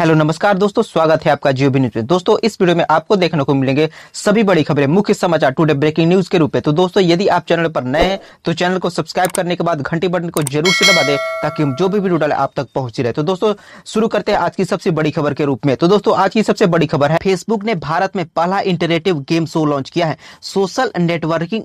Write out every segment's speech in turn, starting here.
hello नमस्कार दोस्तों स्वागत है आपका जियो न्यूज में दोस्तों इस वीडियो में आपको देखने को मिलेंगे सभी बड़ी खबरें मुख्य समाचार टुडे ब्रेकिंग न्यूज के रूप में तो दोस्तों यदि आप चैनल पर नए हैं तो चैनल को सब्सक्राइब करने के बाद घंटी बटन को जरूर से दबा दें ताकि हम जो भी वीडियो डाले आप तक पहुंची रहे तो दोस्तों शुरू करते हैं आज की सबसे बड़ी खबर के रूप में तो दोस्तों आज की सबसे बड़ी खबर है फेसबुक ने भारत में पहला इंटरनेटिव गेम शो लॉन्च किया है सोशल नेटवर्किंग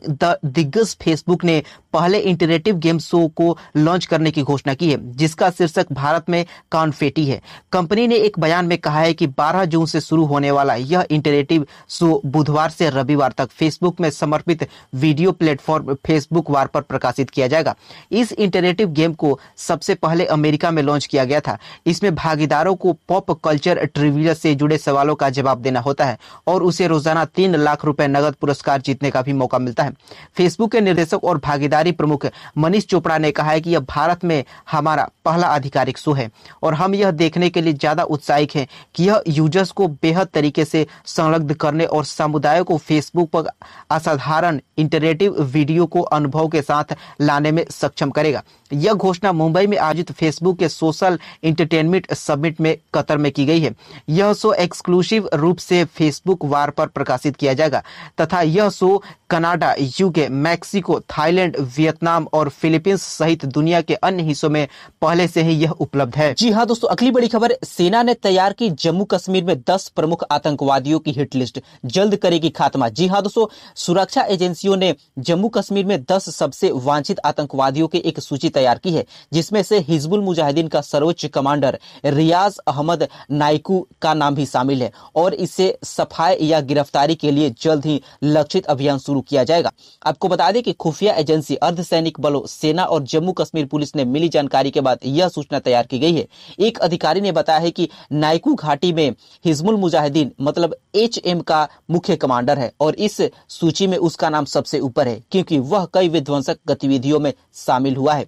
दिग्गज फेसबुक ने पहले इंटरनेटिव गेम शो को लॉन्च करने की घोषणा की है जिसका शीर्षक भारत में कॉन्फेटी है कंपनी ने एक बयान में कहा है कि 12 जून से शुरू होने वाला यह इंटरनेटिव शो बुधवार से रविवार तक फेसबुक में समर्पित वीडियो प्लेटफॉर्म फेसबुक वार पर प्रकाशित किया जाएगा इस इंटरनेटिव गेम को सबसे पहले अमेरिका में लॉन्च किया गया था इसमें भागीदारों को पॉप कल्चर ट्रिविया से जुड़े सवालों का जवाब देना होता है और उसे रोजाना तीन लाख रुपए नगद पुरस्कार जीतने का भी मौका मिलता है फेसबुक के निर्देशक और भागीदार अधिकारी प्रमुख मनीष चोपड़ा ने कहा है कि यह भारत में हमारा पहला आधिकारिक शो है और हम यह देखने के लिए ज़्यादा उत्साहित हैं कि यह यूजर्स को बेहद तरीके से संलग्न करने और समुदाय को फेसबुक पर असाधारण इंटरनेटिव वीडियो को अनुभव के साथ लाने में सक्षम करेगा यह घोषणा मुंबई में आयोजित फेसबुक के सोशल इंटरटेनमेंट सबमिट में कतर में की गई है यह शो एक्सक्लूसिव रूप से फेसबुक वार पर प्रकाशित किया जाएगा तथा यह show Canada UK Mexico Thailand Vietnam और फिलीपींस सहित दुनिया के अन्य हिस्सों में पहले से ही यह उपलब्ध है जी हाँ दोस्तों अगली बड़ी खबर सेना ने तैयार की जम्मू कश्मीर में 10 प्रमुख आतंकवादियों की हिट लिस्ट जल्द करेगी खात्मा जी हाँ दोस्तों सुरक्षा एजेंसियों ने जम्मू कश्मीर में दस सबसे वांछित आतंकवादियों की एक सूची तैयार की है जिसमें से हिजबुल मुजाहिदीन का सर्वोच्च कमांडर रियाज अहमद नाइकू का नाम भी शामिल है और इसे सफाई या गिरफ्तारी के लिए जल्द ही लक्षित अभियान शुरू किया जाएगा आपको बता दें कि खुफिया एजेंसी अर्धसैनिक बलों सेना और जम्मू कश्मीर पुलिस ने मिली जानकारी के बाद यह सूचना तैयार की गई है एक अधिकारी ने बताया है कि नायकू घाटी में हिजमुल मुजाहिदीन मतलब एच का मुख्य कमांडर है और इस सूची में उसका नाम सबसे ऊपर है क्योंकि वह कई विध्वंसक गतिविधियों में शामिल हुआ है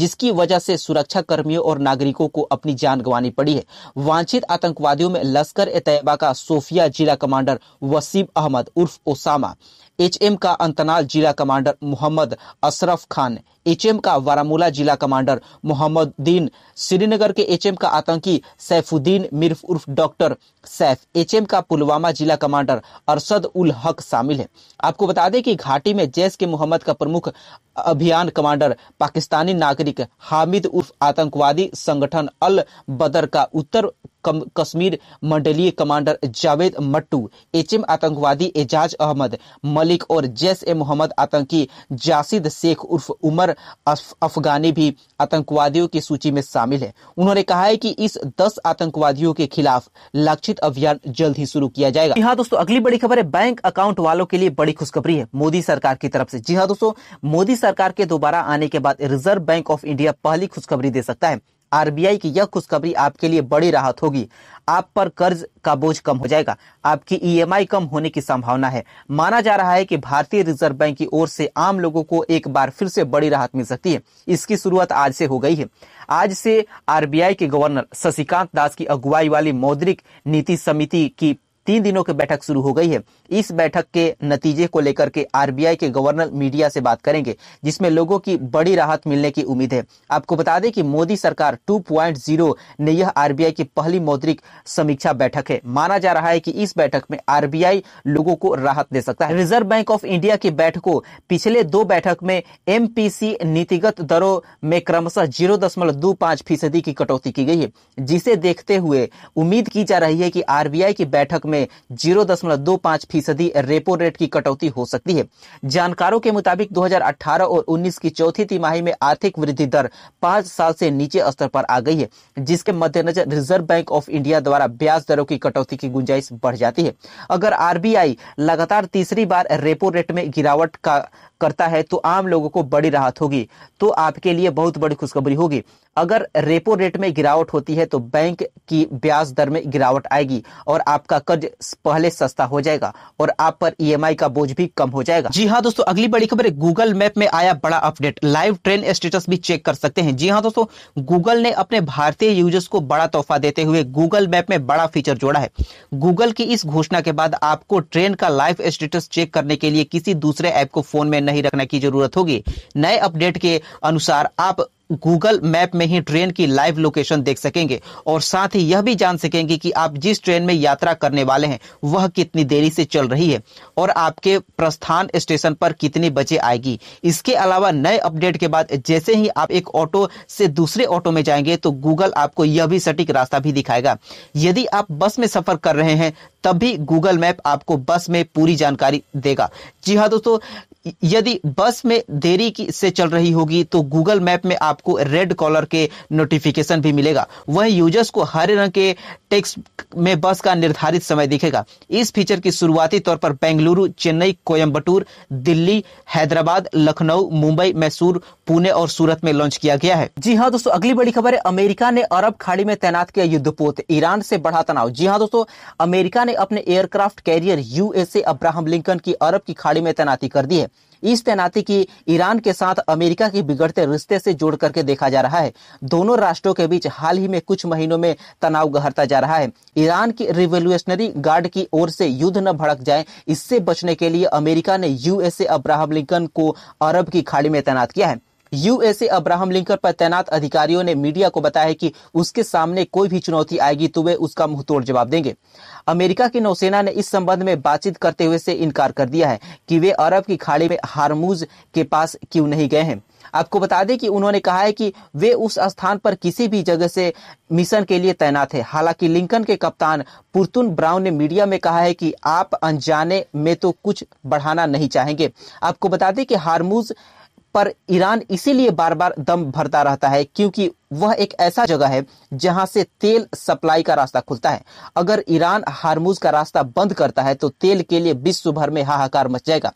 जिसकी वजह से सुरक्षा कर्मियों और नागरिकों को अपनी जान गंवानी पड़ी है वांछित आतंकवादियों में लश्कर ए तैयबा का सोफिया जिला कमांडर वसीम अहमद उर्फ ओसामा एचएम का अंतनाल जिला कमांडर मोहम्मद अशरफ खान एचएम का वारामूला जिला कमांडर मोहम्मद दीन श्रीनगर के एचएम का आतंकी सैफुद्दीन मिर्फ उर्फ डॉक्टर सैफ एचएम का पुलवामा जिला कमांडर अरसद उल हक शामिल है आपको बता दें कि घाटी में जैश के मोहम्मद का प्रमुख अभियान कमांडर पाकिस्तानी नागरिक हामिद उर्फ आतंकवादी संगठन अल बदर का उत्तर कश्मीर मंडलीय commander Javed Mattu H M आतंकवादी एजाज अहमद मलिक और जैस ए मोहम्मद आतंकी जासिद शेख उर्फ उमर अफगानी भी आतंकवादियों की सूची में शामिल है उन्होंने कहा है कि इस दस आतंकवादियों के खिलाफ लक्षित अभियान जल्द ही शुरू किया जाएगा यहाँ दोस्तों अगली बड़ी खबर है बैंक अकाउंट वालों के लिए बड़ी खुशखबरी है मोदी सरकार की तरफ से जी हाँ दोस्तों मोदी सरकार के दोबारा आने के बाद रिजर्व बैंक ऑफ इंडिया पहली खुशखबरी दे सकता है आरबीआई की यह खुशखबरी आपके लिए बड़ी राहत होगी आप पर कर्ज का बोझ कम हो जाएगा आपकी ईएमआई कम होने की संभावना है माना जा रहा है कि भारतीय रिजर्व बैंक की ओर से आम लोगों को एक बार फिर से बड़ी राहत मिल सकती है इसकी शुरुआत आज से हो गई है आज से आरबीआई के गवर्नर शशिकांत दास की अगुवाई वाली मौद्रिक नीति समिति की तीन दिनों की बैठक शुरू हो गई है इस बैठक के नतीजे को लेकर के आरबीआई के गवर्नर मीडिया से बात करेंगे जिसमें लोगों की बड़ी राहत मिलने की उम्मीद है आपको बता दें कि मोदी सरकार 2.0 ने यह आरबीआई की पहली मौद्रिक समीक्षा बैठक है माना जा रहा है कि इस बैठक में आरबीआई लोगों को राहत दे सकता है रिजर्व बैंक ऑफ इंडिया की बैठकों पिछले दो बैठक में एम नीतिगत दरों में क्रमशः जीरो फीसदी की कटौती की गई है जिसे देखते हुए उम्मीद की जा रही है कि आरबीआई की बैठक में जीरो दशमलव दो पांच फीसदी रेपो रेट की कटौती हो सकती है जानकारों के मुताबिक 2018 और 19 की चौथी तिमाही में आर्थिक वृद्धि दर पांच साल से नीचे स्तर पर आ गई है जिसके मद्देनजर रिजर्व बैंक ऑफ इंडिया द्वारा ब्याज दरों की कटौती की गुंजाइश बढ़ जाती है अगर आरबीआई लगातार तीसरी बार रेपो रेट में गिरावट का करता है तो आम लोगों को बड़ी राहत होगी तो आपके लिए बहुत बड़ी खुशखबरी होगी अगर रेपो रेट में गिरावट होती है तो बैंक की ब्याज दर में गिरावट आएगी और आपका कर्ज पहले सस्ता हो जाएगा और आप पर ईएमआई e का बोझ भी कम हो जाएगा जी हाँ दोस्तों अगली बड़ी खबर गूगल मैप में आया बड़ा अपडेट लाइव ट्रेन स्टेटस भी चेक कर सकते हैं जी हाँ दोस्तों गूगल ने अपने भारतीय यूजर्स को बड़ा तोहफा देते हुए गूगल मैप में बड़ा फीचर जोड़ा है गूगल की इस घोषणा के बाद आपको ट्रेन का लाइव स्टेटस चेक करने के लिए किसी दूसरे ऐप को फोन में नहीं नहीं रखने की जरूरत होगी नए अपडेट के अनुसार आप गूगल मैप में ही ट्रेन की लाइव लोकेशन देख सकेंगे और साथ ही यह भी जान सकेंगे कि आप जिस ट्रेन में यात्रा करने वाले हैं वह कितनी देरी से चल रही है और आपके प्रस्थान स्टेशन पर कितनी बजे आएगी इसके अलावा नए अपडेट के बाद जैसे ही आप एक ऑटो से दूसरे ऑटो में जाएंगे तो गूगल आपको यह भी सटीक रास्ता भी दिखाएगा यदि आप बस में सफर कर रहे हैं तब भी गूगल मैप आपको बस में पूरी जानकारी देगा जी हाँ दोस्तों यदि बस में देरी की से चल रही होगी तो गूगल मैप में आप आपको रेड कॉलर के नोटिफिकेशन भी मिलेगा वहीं यूजर्स को हरे रंग के टेक्स्ट में बस का निर्धारित समय दिखेगा इस फीचर की शुरुआती तौर पर बेंगलुरु चेन्नई कोयम्बटूर दिल्ली हैदराबाद लखनऊ मुंबई मैसूर पुणे और सूरत में लॉन्च किया गया है जी हाँ दोस्तों अगली बड़ी खबर है अमेरिका ने अरब खाड़ी में तैनात किया युद्धपोत ईरान से बढ़ा तनाव जी हाँ दोस्तों अमेरिका ने अपने aircraft carrier USA Abraham Lincoln की अरब की खाड़ी में तैनाती कर दी है इस तैनाती की ईरान के साथ अमेरिका के बिगड़ते रिश्ते से जोड़ करके देखा जा रहा है दोनों राष्ट्रों के बीच हाल ही में कुछ महीनों में तनाव गहरता जा रहा है ईरान की रिवोल्यूशनरी गार्ड की ओर से युद्ध न भड़क जाए इससे बचने के लिए अमेरिका ने यूएसए अब्राहम लिंकन को अरब की खाड़ी में तैनात किया है यूएसए अब्राहम लिंकन पर तैनात अधिकारियों ने मीडिया को बताया कि उसके सामने कोई भी चुनौती आएगी तो वे उसका मुंहतोड़ जवाब देंगे अमेरिका की नौसेना ने इस संबंध में बातचीत करते हुए से इनकार कर दिया है कि वे अरब की खाड़ी में हारमूज के पास क्यों नहीं गए हैं आपको बता दें कि उन्होंने कहा है कि वे उस स्थान पर किसी भी जगह से मिशन के लिए तैनात है हालांकि लिंकन के कप्तान पुर्तुन ब्राउन ने मीडिया में कहा है कि आप अनजाने में तो कुछ बढ़ाना नहीं चाहेंगे आपको बता दें कि हारमूज पर ईरान इसीलिए बार बार दम भरता रहता है क्योंकि वह एक ऐसा जगह है जहां से तेल सप्लाई का रास्ता खुलता है अगर ईरान हारमूज का रास्ता बंद करता है तो तेल के लिए विश्व भर में हाहाकार मच जाएगा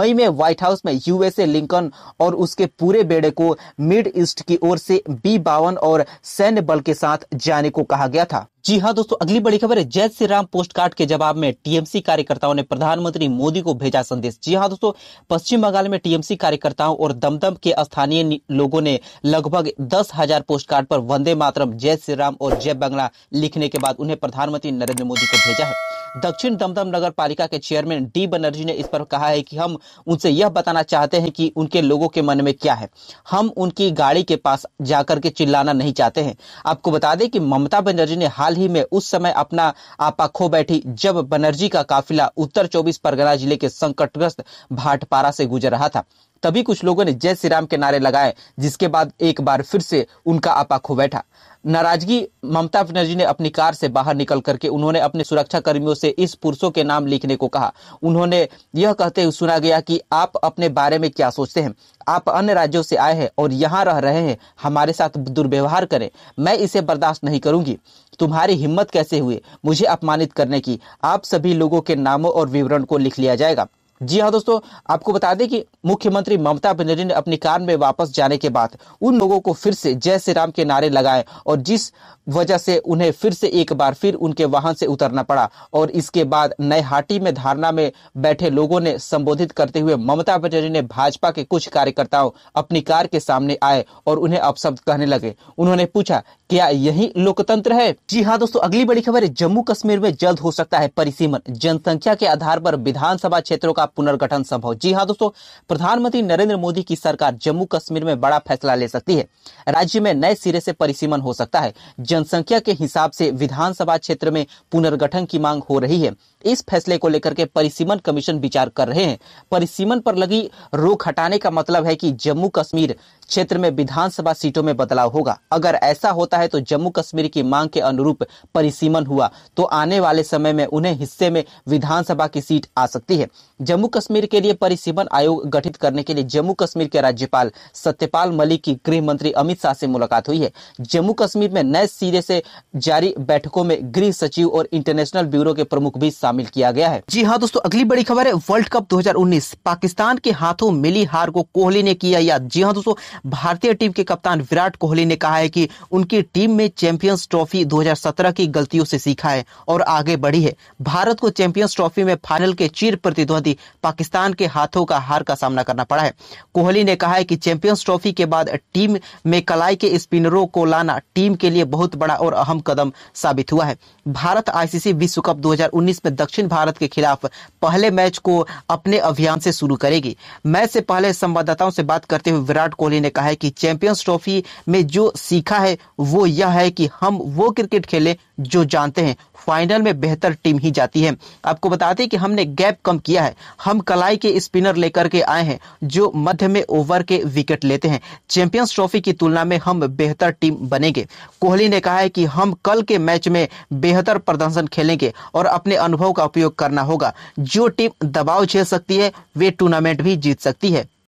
मई में व्हाइट हाउस में यूएसए लिंकन और उसके पूरे बेड़े को मिड ईस्ट की ओर से बी बावन और सैन्य बल के साथ जाने को कहा गया था जी हाँ दोस्तों अगली बड़ी खबर है जय श्री राम पोस्ट कार्ड के जवाब में टीएमसी कार्यकर्ताओं ने प्रधानमंत्री मोदी को भेजा संदेश जी हाँ दोस्तों पश्चिम बंगाल में टीएमसी कार्यकर्ताओं और दमदम के स्थानीय लोगों ने लगभग दस हजार पोस्ट पोस्ट कार्ड पर वंदे मातरम जय श्री राम और जय बंगला लिखने के बाद उन्हें प्रधानमंत्री नरेंद्र मोदी को भेजा है दक्षिण दमदम नगर पालिका के चेयरमैन डी बनर्जी ने इस पर कहा है कि हम उनसे यह बताना चाहते हैं कि उनके लोगों के मन में क्या है हम उनकी गाड़ी के पास जाकर के चिल्लाना नहीं चाहते हैं आपको बता दें कि ममता बनर्जी ने हाल ही में उस समय अपना आपा खो बैठी जब बनर्जी का काफिला उत्तर चौबीस परगना जिले के संकटग्रस्त भाटपारा से गुजर रहा था तभी कुछ लोगों ने जय श्री राम के नारे लगाए जिसके बाद एक बार फिर से उनका आपा खो बैठा नाराजगी ममता बनर्जी ने अपनी कार से बाहर निकल करके उन्होंने अपने सुरक्षा कर्मियों से इस पुरुषों के नाम लिखने को कहा उन्होंने यह कहते हुए सुना गया कि आप अपने बारे में क्या सोचते हैं आप अन्य राज्यों से आए हैं और यहाँ रह रहे हैं हमारे साथ दुर्व्यवहार करें मैं इसे बर्दाश्त नहीं करूंगी तुम्हारी हिम्मत कैसे हुई मुझे अपमानित करने की आप सभी लोगों के नामों और विवरण को लिख लिया जाएगा जी हाँ दोस्तों आपको बता दें कि मुख्यमंत्री ममता बनर्जी ने अपनी कार में वापस जाने के बाद उन लोगों को फिर से जय श्री राम के नारे लगाए और जिस वजह से उन्हें फिर से एक बार फिर उनके वाहन से उतरना पड़ा और इसके बाद हाटी में धारणा में बैठे लोगों ने संबोधित करते हुए ममता बनर्जी ने भाजपा के कुछ कार्यकर्ताओं अपनी कार के सामने आए और उन्हें अपशब्द कहने लगे उन्होंने पूछा क्या यही लोकतंत्र है जी हाँ दोस्तों अगली बड़ी खबर जम्मू कश्मीर में जल्द हो सकता है परिसीमन जनसंख्या के आधार पर विधानसभा क्षेत्रों का का पुनर्गठन संभव जी हाँ दोस्तों प्रधानमंत्री नरेंद्र मोदी की सरकार जम्मू कश्मीर में बड़ा फैसला ले सकती है राज्य में नए सिरे से परिसीमन हो सकता है जनसंख्या के हिसाब से विधानसभा क्षेत्र में पुनर्गठन की मांग हो रही है इस फैसले को लेकर के परिसीमन कमीशन विचार कर रहे हैं परिसीमन पर लगी रोक हटाने का मतलब है कि जम्मू कश्मीर क्षेत्र में विधानसभा सीटों में बदलाव होगा अगर ऐसा होता है तो जम्मू कश्मीर की मांग के अनुरूप परिसीमन हुआ तो आने वाले समय में उन्हें हिस्से में विधानसभा की सीट आ सकती है जम्मू कश्मीर के लिए परिसीमन आयोग गठित करने के लिए जम्मू कश्मीर के राज्यपाल सत्यपाल मलिक की गृह मंत्री अमित शाह से मुलाकात हुई है जम्मू कश्मीर में नए सिरे से जारी बैठकों में गृह सचिव और इंटरनेशनल ब्यूरो के प्रमुख भी शामिल किया गया है जी हाँ दोस्तों अगली बड़ी खबर है वर्ल्ड कप 2019 पाकिस्तान के हाथों मिली हार को कोहली ने किया याद जी हाँ दोस्तों भारतीय टीम के कप्तान विराट कोहली ने कहा है कि उनकी टीम में चैंपियंस ट्रॉफी 2017 की गलतियों से सीखा है और आगे बढ़ी है भारत को चैंपियंस ट्रॉफी में फाइनल के चीर प्रतिद्वंदी पाकिस्तान के हाथों का हार का सामना करना पड़ा है कोहली ने कहा है कि चैंपियंस ट्रॉफी के बाद टीम में कलाई के स्पिनरों को लाना टीम के लिए बहुत बड़ा और अहम कदम साबित हुआ है भारत आईसीसी विश्व कप 2019 में दक्षिण भारत के खिलाफ पहले मैच को अपने अभियान से शुरू करेगी मैच से पहले संवाददाताओं से बात करते हुए विराट कोहली ने ने कहा है कि चैंपियंस ट्रॉफी में जो सीखा है वो यह है कि हम वो क्रिकेट खेलें जो जानते हैं फाइनल में बेहतर टीम ही जाती है आपको बताते हैं कि हमने गैप कम किया है हम कलाई के स्पिनर लेकर के आए हैं जो मध्य में ओवर के विकेट लेते हैं चैंपियंस ट्रॉफी की तुलना में हम बेहतर टीम बनेंगे कोहली ने कहा है कि हम कल के मैच में बेहतर प्रदर्शन खेलेंगे और अपने अनुभव का उपयोग करना होगा जो टीम दबाव झेल सकती है वे टूर्नामेंट भी जीत सकती है